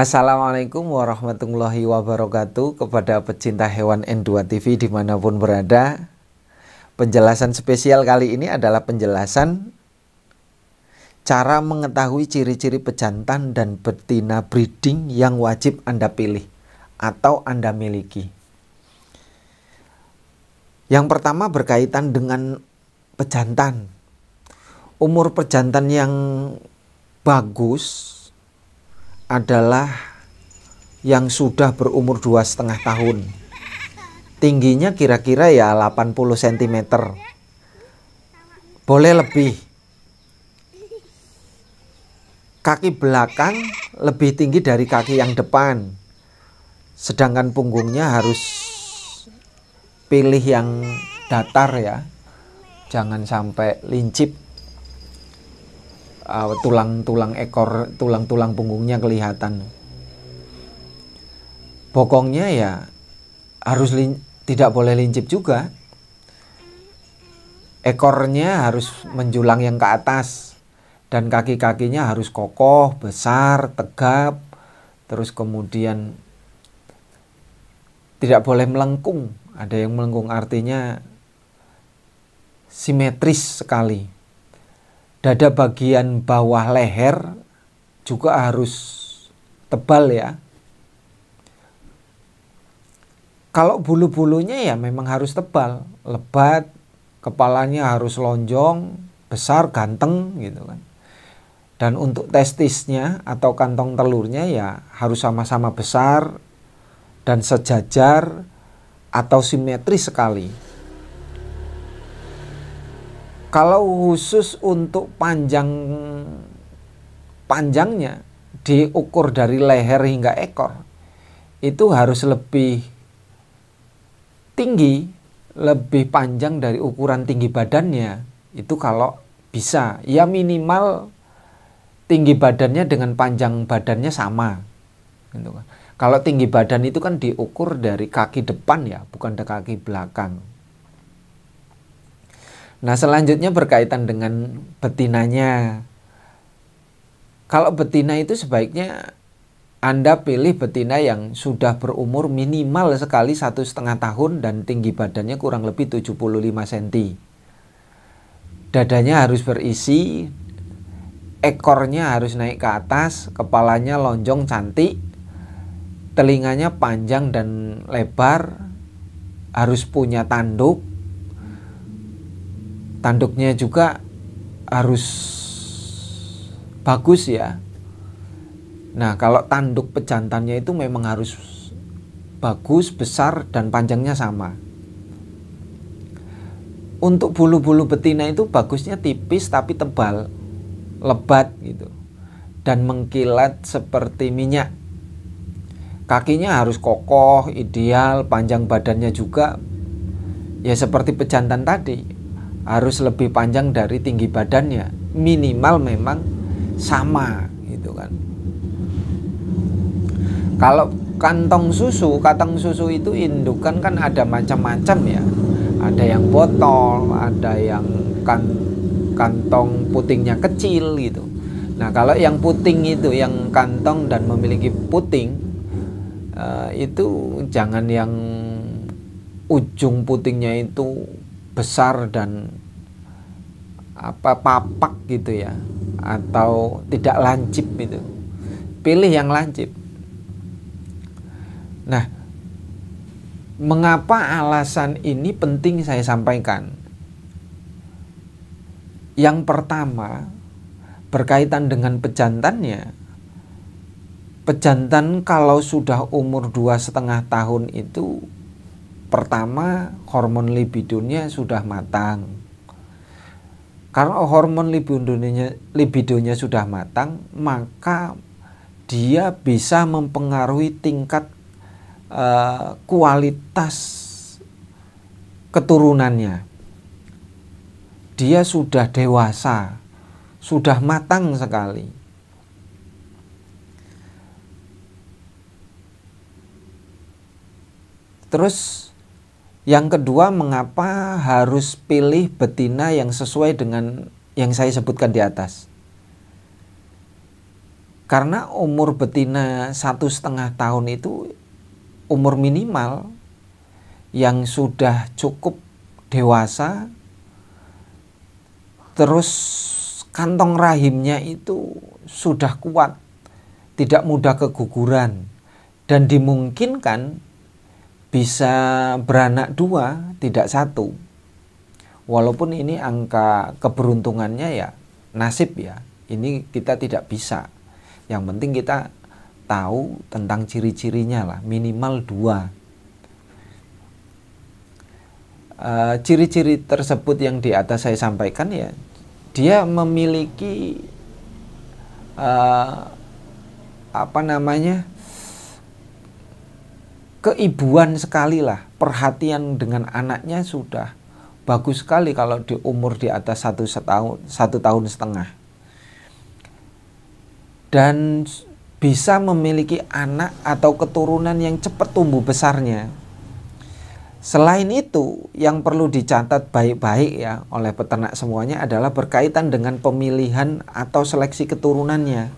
Assalamualaikum warahmatullahi wabarakatuh kepada pecinta hewan N2 TV dimanapun berada. Penjelasan spesial kali ini adalah penjelasan cara mengetahui ciri-ciri pejantan dan betina breeding yang wajib Anda pilih atau Anda miliki. Yang pertama berkaitan dengan pejantan. Umur pejantan yang bagus adalah yang sudah berumur dua setengah tahun. Tingginya kira-kira ya 80 cm. Boleh lebih. Kaki belakang lebih tinggi dari kaki yang depan. Sedangkan punggungnya harus pilih yang datar ya. Jangan sampai lincip Ah, tulang tulang-tulang ekor, tulang-tulang punggungnya kelihatan. Bokongnya ya harus tidak boleh lincip juga. Ekornya harus menjulang yang ke atas dan kaki-kakinya harus kokoh, besar, tegap. Terus kemudian tidak boleh melengkung. Ada yang melengkung artinya simetris sekali dada bagian bawah leher juga harus tebal ya. Kalau bulu-bulunya ya memang harus tebal, lebat, kepalanya harus lonjong, besar, ganteng gitu kan. Dan untuk testisnya atau kantong telurnya ya harus sama-sama besar dan sejajar atau simetris sekali. Kalau khusus untuk panjang panjangnya diukur dari leher hingga ekor itu harus lebih tinggi, lebih panjang dari ukuran tinggi badannya. Itu kalau bisa, ya minimal tinggi badannya dengan panjang badannya sama. Gitu kan. Kalau tinggi badan itu kan diukur dari kaki depan ya, bukan dari kaki belakang. Nah, selanjutnya berkaitan dengan betinanya. Kalau betina itu sebaiknya Anda pilih betina yang sudah berumur minimal sekali satu setengah tahun dan tinggi badannya kurang lebih 75 cm. Dadanya harus berisi, ekornya harus naik ke atas, kepalanya lonjong cantik, telinganya panjang dan lebar, harus punya tanduk, tanduknya juga harus bagus ya. Nah, kalau tanduk pejantannya itu memang harus bagus, besar dan panjangnya sama. Untuk bulu-bulu betina itu bagusnya tipis tapi tebal, lebat gitu. Dan mengkilat seperti minyak. Kakinya harus kokoh, ideal, panjang badannya juga ya seperti pejantan tadi harus lebih panjang dari tinggi badannya minimal memang sama gitu kan kalau kantong susu kantong susu itu indukan kan ada macam-macam ya ada yang botol ada yang kan kantong putingnya kecil gitu nah kalau yang puting itu yang kantong dan memiliki puting eh, itu jangan yang ujung putingnya itu besar dan apa papak gitu ya atau tidak lancip itu pilih yang lancip nah mengapa alasan ini penting saya sampaikan yang pertama berkaitan dengan pejantannya pejantan kalau sudah umur dua setengah tahun itu pertama hormon libidonya sudah matang. Karena hormon libidonya libidonya sudah matang, maka dia bisa mempengaruhi tingkat uh, kualitas keturunannya. Dia sudah dewasa, sudah matang sekali. Terus yang kedua, mengapa harus pilih betina yang sesuai dengan yang saya sebutkan di atas? Karena umur betina satu setengah tahun itu umur minimal yang sudah cukup dewasa, terus kantong rahimnya itu sudah kuat, tidak mudah keguguran, dan dimungkinkan bisa beranak dua, tidak satu. Walaupun ini angka keberuntungannya ya nasib ya, ini kita tidak bisa. Yang penting kita tahu tentang ciri-cirinya lah, minimal dua. Eh, ciri-ciri e, tersebut yang di atas saya sampaikan ya, dia memiliki e, apa namanya keibuan sekali lah perhatian dengan anaknya sudah bagus sekali kalau di umur di atas satu setahun satu tahun setengah dan bisa memiliki anak atau keturunan yang cepat tumbuh besarnya. Selain itu, yang perlu dicatat baik-baik ya oleh peternak semuanya adalah berkaitan dengan pemilihan atau seleksi keturunannya.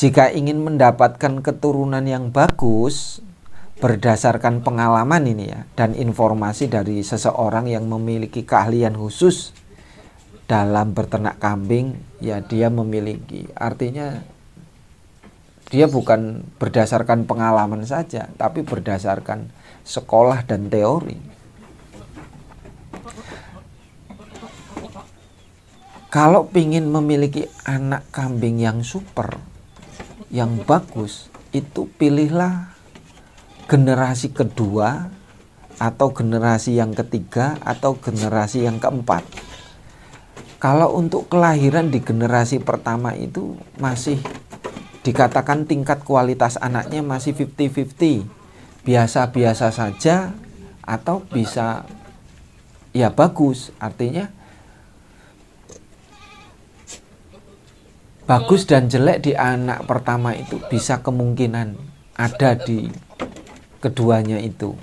Jika ingin mendapatkan keturunan yang bagus, berdasarkan pengalaman ini ya dan informasi dari seseorang yang memiliki keahlian khusus dalam berternak kambing ya dia memiliki artinya dia bukan berdasarkan pengalaman saja tapi berdasarkan sekolah dan teori kalau ingin memiliki anak kambing yang super yang bagus itu pilihlah generasi kedua atau generasi yang ketiga atau generasi yang keempat. Kalau untuk kelahiran di generasi pertama itu masih dikatakan tingkat kualitas anaknya masih 50-50. Biasa-biasa saja atau bisa ya bagus. Artinya bagus dan jelek di anak pertama itu bisa kemungkinan ada di keduanya itu.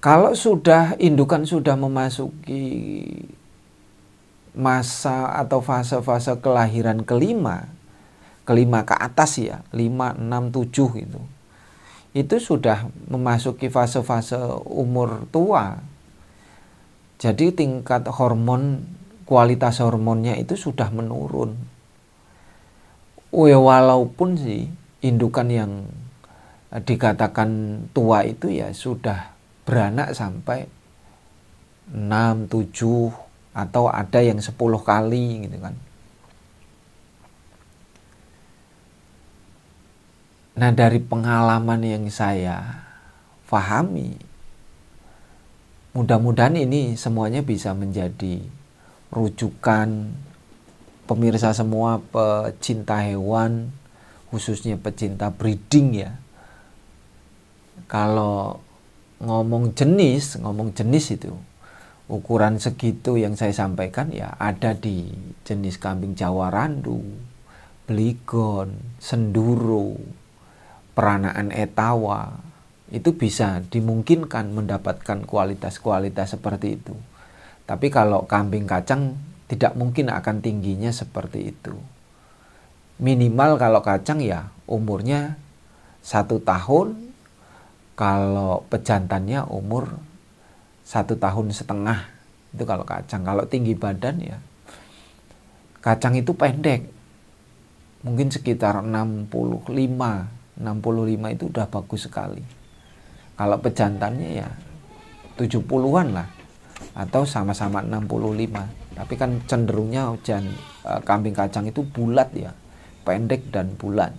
Kalau sudah indukan sudah memasuki masa atau fase-fase kelahiran kelima, kelima ke atas ya, lima, enam, tujuh itu, itu sudah memasuki fase-fase umur tua. Jadi tingkat hormon, kualitas hormonnya itu sudah menurun. Walaupun sih indukan yang dikatakan tua itu ya sudah beranak sampai 6, 7 atau ada yang 10 kali gitu kan. Nah, dari pengalaman yang saya fahami, mudah-mudahan ini semuanya bisa menjadi rujukan pemirsa semua pecinta hewan, khususnya pecinta breeding ya kalau ngomong jenis, ngomong jenis itu ukuran segitu yang saya sampaikan ya ada di jenis kambing Jawa Randu, Beligon, Senduro, peranaan Etawa. Itu bisa dimungkinkan mendapatkan kualitas-kualitas seperti itu. Tapi kalau kambing kacang tidak mungkin akan tingginya seperti itu. Minimal kalau kacang ya umurnya satu tahun kalau pejantannya umur satu tahun setengah itu kalau kacang kalau tinggi badan ya kacang itu pendek mungkin sekitar 65 65 itu udah bagus sekali kalau pejantannya ya 70-an lah atau sama-sama 65 tapi kan cenderungnya hujan e, kambing kacang itu bulat ya pendek dan bulat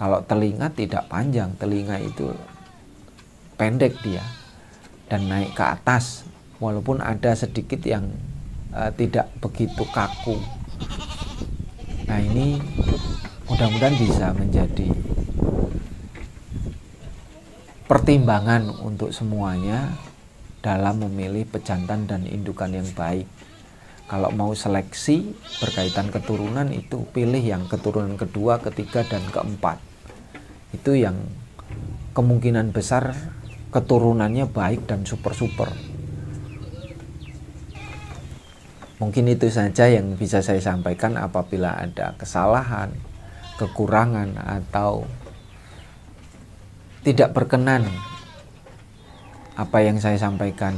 kalau telinga tidak panjang telinga itu pendek dia dan naik ke atas walaupun ada sedikit yang uh, tidak begitu kaku nah ini mudah-mudahan bisa menjadi pertimbangan untuk semuanya dalam memilih pejantan dan indukan yang baik kalau mau seleksi berkaitan keturunan itu pilih yang keturunan kedua, ketiga, dan keempat. Itu yang kemungkinan besar keturunannya baik dan super-super. Mungkin itu saja yang bisa saya sampaikan apabila ada kesalahan, kekurangan atau tidak berkenan apa yang saya sampaikan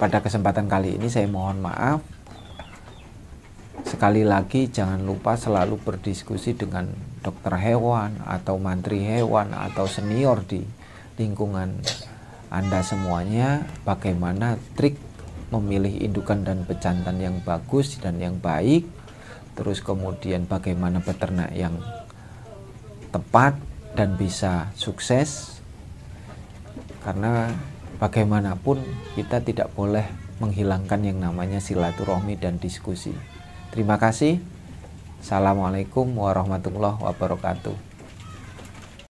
pada kesempatan kali ini saya mohon maaf. Sekali lagi jangan lupa selalu berdiskusi dengan dokter hewan atau mantri hewan atau senior di lingkungan Anda semuanya bagaimana trik memilih indukan dan pejantan yang bagus dan yang baik terus kemudian bagaimana peternak yang tepat dan bisa sukses karena bagaimanapun kita tidak boleh menghilangkan yang namanya silaturahmi dan diskusi. Terima kasih. Assalamualaikum warahmatullahi wabarakatuh.